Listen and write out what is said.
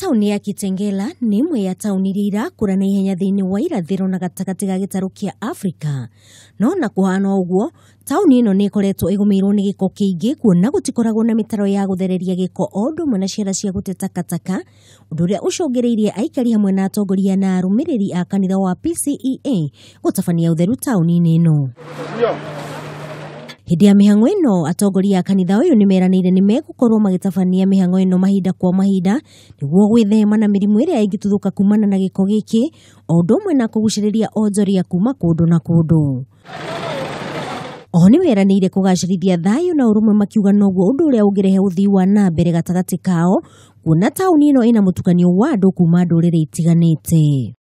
tauni ya kitengela nä ĩmwe ya tauni iria irakũra na ihenya inä wa irathĩro na gatagatä ga kä a Afrika no na kũhana ũguo tauni ĩno irwo nä gä ko kä ingä kuona tikoragwo na taro ya gä ko o ndå ũmwe na ciara cia a å ũndũ rä irie aikari hamwe na atongoria na arũmĩrĩri a kanitha wa PCEA gũtabania ũtheru inä ä no hindi ya mihango ino atongoria a kanitha uyu ni meranire ni megukorwo magitabania mihango ino mahinda kwa mahinda niguo gwithema na mirimu iria ingituthuka kumana na giko giki o undu umwe na kuguciriria onjoria kuma kundu na kundu oho nĩ meranĩire kũgacĩrithia thayũ na ũrũmwe makiuga noguo ũndũ ũrĩa ũngĩrehe ũthii wa na mbere gatagatĩ kao kuona taũni ĩno ĩna mũtukanio wa andũ kuuma ndũrĩrĩ itiganĩte